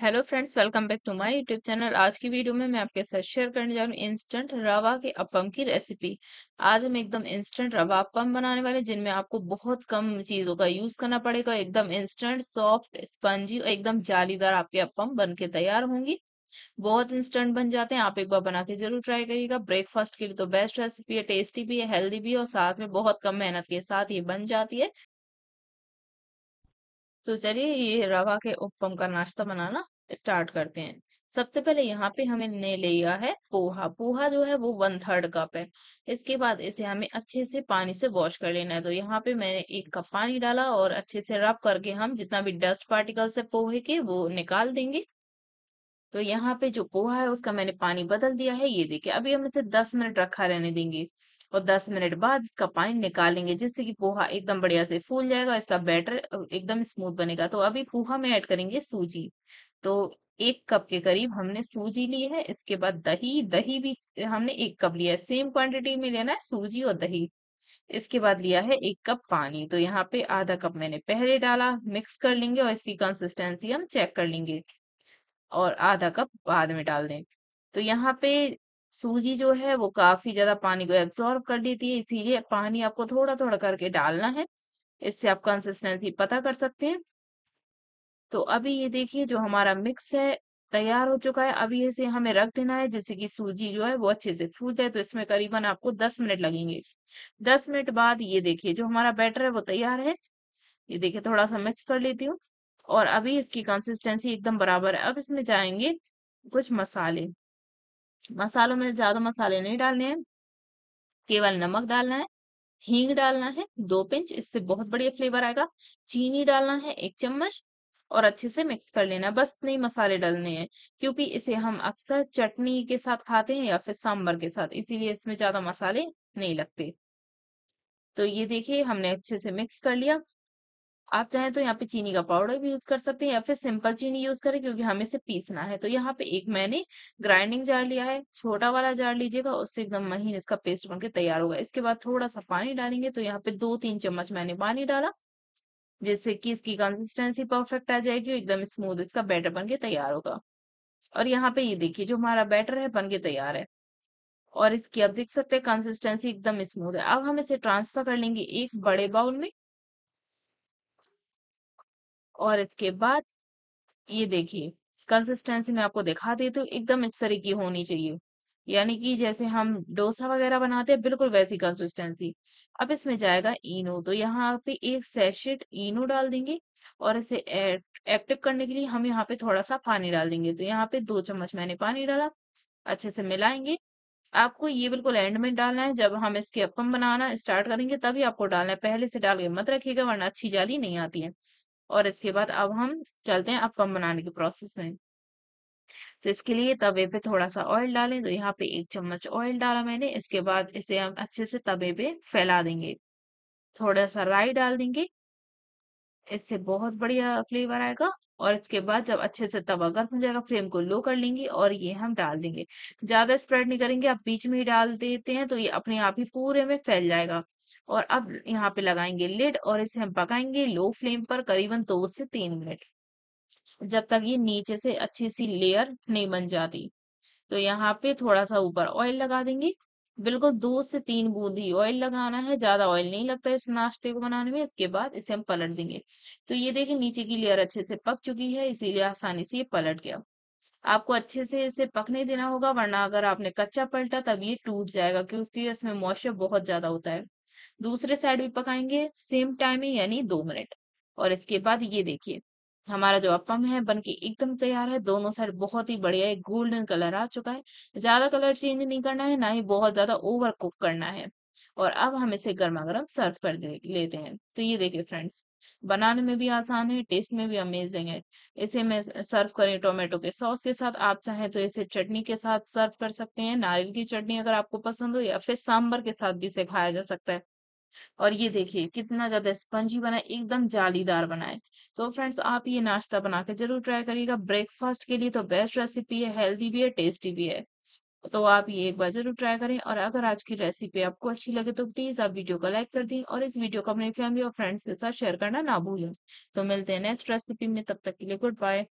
hello friends welcome back to my YouTube channel आज की video में मैं आपके साथ शेयर करने जा रही हूँ इंस्टेंट रवा के अपम की रेसिपी आज हम एकदम इंस्टेंट रवा अपम बनाने वाले जिनमें आपको बहुत कम चीज़ों का यूज़ करना पड़ेगा एकदम इंस्टेंट सॉफ्ट स्पंजी और एकदम जालीदार आपके अपम बन के तैयार होंगी बहुत इंस्टेंट बन जाते हैं आप एक बार बना के जरूर ट्राई करिएगा ब्रेकफास्ट के लिए तो बेस्ट रेसिपी है टेस्टी भी है हेल्दी भी है और साथ में बहुत कम मेहनत के साथ ये बन जाती है तो चलिए ये रवा के उपम का नाश्ता बनाना स्टार्ट करते हैं सबसे पहले यहाँ पे हमें ने लिया है पोहा पोहा जो है वो वन थर्ड कप है इसके बाद इसे हमें अच्छे से पानी से वॉश कर लेना है तो यहाँ पे मैंने एक कप पानी डाला और अच्छे से रब करके हम जितना भी डस्ट पार्टिकल्स है पोहे के वो निकाल देंगे तो यहाँ पे जो पोहा है उसका मैंने पानी बदल दिया है ये देखिए अभी हम इसे दस मिनट रखा रहने देंगे और 10 मिनट बाद इसका पानी निकालेंगे जिससे कि पोहा एकदम बढ़िया से फूल जाएगा इसका बैटर एकदम स्मूथ बनेगा तो अभी पोहा में ऐड करेंगे सूजी तो एक कप के करीब हमने सूजी ली है इसके बाद दही दही भी हमने एक कप लिया है सेम क्वांटिटी में लेना है सूजी और दही इसके बाद लिया है एक कप पानी तो यहाँ पे आधा कप मैंने पहले डाला मिक्स कर लेंगे और इसकी कंसिस्टेंसी हम चेक कर लेंगे और आधा कप बाद में डाल दें तो यहाँ पे सूजी जो है वो काफी ज्यादा पानी को एब्सॉर्ब कर लेती है इसीलिए पानी आपको थोड़ा थोड़ा करके डालना है इससे आप कंसिस्टेंसी पता कर सकते हैं तो अभी ये देखिए जो हमारा मिक्स है तैयार हो चुका है अभी इसे हमें रख देना है जैसे कि सूजी जो है वो अच्छे से फूल जाए तो इसमें करीबन आपको दस मिनट लगेंगे दस मिनट बाद ये देखिए जो हमारा बैटर है वो तैयार है ये देखिए थोड़ा सा मिक्स कर लेती हूँ और अभी इसकी कंसिस्टेंसी एकदम बराबर है अब इसमें जाएंगे कुछ मसाले मसालों में ज्यादा मसाले नहीं डालने हैं केवल नमक डालना है हींग डालना है दो पिंच इससे बहुत बढ़िया फ्लेवर आएगा चीनी डालना है एक चम्मच और अच्छे से मिक्स कर लेना बस इतने ही मसाले डालने हैं क्योंकि इसे हम अक्सर चटनी के साथ खाते हैं या फिर सांबर के साथ इसीलिए इसमें ज्यादा मसाले नहीं लगते तो ये देखिए हमने अच्छे से मिक्स कर लिया आप चाहें तो यहाँ पे चीनी का पाउडर भी यूज कर सकते हैं या फिर सिंपल चीनी यूज करें क्योंकि हमें इसे पीसना है तो यहाँ पे एक मैंने ग्राइंडिंग जार लिया है छोटा वाला जार लीजिएगा उससे एकदम महीन इसका पेस्ट बनके तैयार होगा इसके बाद थोड़ा सा पानी डालेंगे तो यहाँ पे दो तीन चम्मच मैंने पानी डाला जिससे कि इसकी कंसिस्टेंसी परफेक्ट आ जाएगी एकदम स्मूथ इसका बैटर बनके तैयार होगा और यहाँ पे ये देखिए जो हमारा बैटर है बनके तैयार है और इसकी आप देख सकते हैं कंसिस्टेंसी एकदम स्मूथ है अब हम इसे ट्रांसफर कर लेंगे एक बड़े बाउल में और इसके बाद ये देखिए कंसिस्टेंसी मैं आपको दिखा देती हूँ एकदम इस तरह की होनी चाहिए यानी कि जैसे हम डोसा वगैरह बनाते हैं बिल्कुल वैसी कंसिस्टेंसी अब इसमें जाएगा इनो तो यहाँ पे एक सैशेट इनो डाल देंगे और इसे एक्टिव करने के लिए हम यहाँ पे थोड़ा सा पानी डाल देंगे तो यहाँ पे दो चम्मच मैंने पानी डाला अच्छे से मिलाएंगे आपको ये बिल्कुल एंड में डालना है जब हम इसके अपम बनाना स्टार्ट करेंगे तभी आपको डालना है पहले से डाल के मत रखिएगा वरना अच्छी जाली नहीं आती है और इसके बाद अब हम चलते हैं अपम बनाने के प्रोसेस में तो इसके लिए तवे पे थोड़ा सा ऑयल डालें तो यहाँ पे एक चम्मच ऑयल डाला मैंने इसके बाद इसे हम अच्छे से तवे पे फैला देंगे थोड़ा सा राई डाल देंगे इससे बहुत बढ़िया फ्लेवर आएगा और इसके बाद जब अच्छे से तवा गर्म हो जाएगा फ्लेम को लो कर लेंगे और ये हम डाल देंगे ज्यादा स्प्रेड नहीं करेंगे आप बीच में ही डाल देते हैं तो ये अपने आप ही पूरे में फैल जाएगा और अब यहाँ पे लगाएंगे लिड और इसे हम पकाएंगे लो फ्लेम पर करीबन दो से तीन मिनट जब तक ये नीचे से अच्छी सी लेयर नहीं बन जाती तो यहाँ पे थोड़ा सा ऊपर ऑयल लगा देंगे बिल्कुल दो से तीन बूंद ही ऑयल लगाना है ज्यादा ऑयल नहीं लगता है इस नाश्ते को बनाने में इसके बाद इसे हम पलट देंगे तो ये देखिए नीचे की लेयर अच्छे से पक चुकी है इसीलिए आसानी से ये पलट गया आपको अच्छे से इसे पकने देना होगा वरना अगर आपने कच्चा पलटा तब ये टूट जाएगा क्योंकि इसमें मॉइस्चर बहुत ज्यादा होता है दूसरे साइड भी पकाएंगे सेम टाइम यानी दो मिनट और इसके बाद ये देखिए हमारा जो अपम है बन के एकदम तैयार है दोनों साइड बहुत ही बढ़िया है गोल्डन कलर आ चुका है ज्यादा कलर चेंज नहीं करना है ना ही बहुत ज्यादा ओवर कुक करना है और अब हम इसे गर्मा गर्म सर्व कर लेते हैं तो ये देखिए फ्रेंड्स बनाने में भी आसान है टेस्ट में भी अमेजिंग है इसे मैं सर्व करें टोमेटो के सॉस के साथ आप चाहें तो इसे चटनी के साथ सर्व कर सकते हैं नारियल की चटनी अगर आपको पसंद हो या फिर सांबर के साथ भी इसे खाया जा सकता है और ये देखिए कितना ज्यादा स्पंजी बना है एकदम जालीदार बना है तो फ्रेंड्स आप ये नाश्ता बना के जरूर ट्राई करिएगा ब्रेकफास्ट के लिए तो बेस्ट रेसिपी है हेल्दी भी है टेस्टी भी है तो आप ये एक बार जरूर ट्राई करें और अगर आज की रेसिपी आपको अच्छी लगे तो प्लीज आप वीडियो को लाइक कर दें और इस वीडियो को अपने फैमिली और फ्रेंड्स के साथ शेयर करना ना भूलें तो मिलते हैं नेक्स्ट रेसिपी में तब तक के लिए गुड बाय